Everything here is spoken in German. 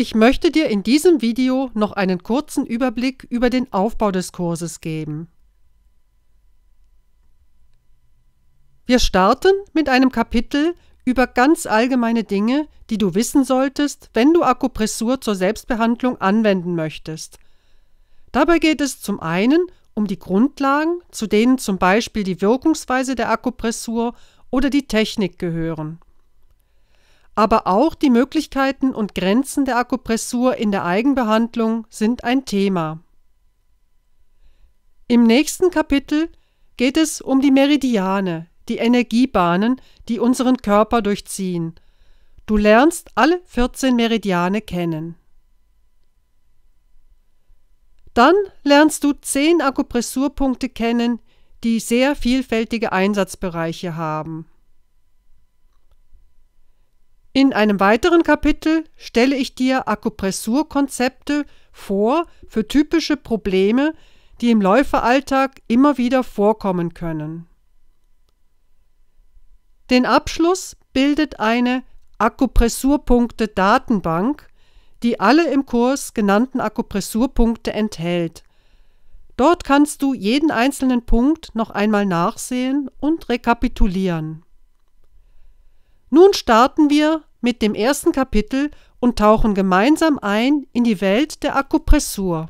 Ich möchte dir in diesem Video noch einen kurzen Überblick über den Aufbau des Kurses geben. Wir starten mit einem Kapitel über ganz allgemeine Dinge, die du wissen solltest, wenn du Akupressur zur Selbstbehandlung anwenden möchtest. Dabei geht es zum einen um die Grundlagen, zu denen zum Beispiel die Wirkungsweise der Akupressur oder die Technik gehören aber auch die Möglichkeiten und Grenzen der Akupressur in der Eigenbehandlung sind ein Thema. Im nächsten Kapitel geht es um die Meridiane, die Energiebahnen, die unseren Körper durchziehen. Du lernst alle 14 Meridiane kennen. Dann lernst du 10 Akupressurpunkte kennen, die sehr vielfältige Einsatzbereiche haben. In einem weiteren Kapitel stelle ich dir Akupressurkonzepte vor für typische Probleme, die im Läuferalltag immer wieder vorkommen können. Den Abschluss bildet eine Akupressurpunkte-Datenbank, die alle im Kurs genannten Akupressurpunkte enthält. Dort kannst du jeden einzelnen Punkt noch einmal nachsehen und rekapitulieren. Nun starten wir mit dem ersten Kapitel und tauchen gemeinsam ein in die Welt der Akupressur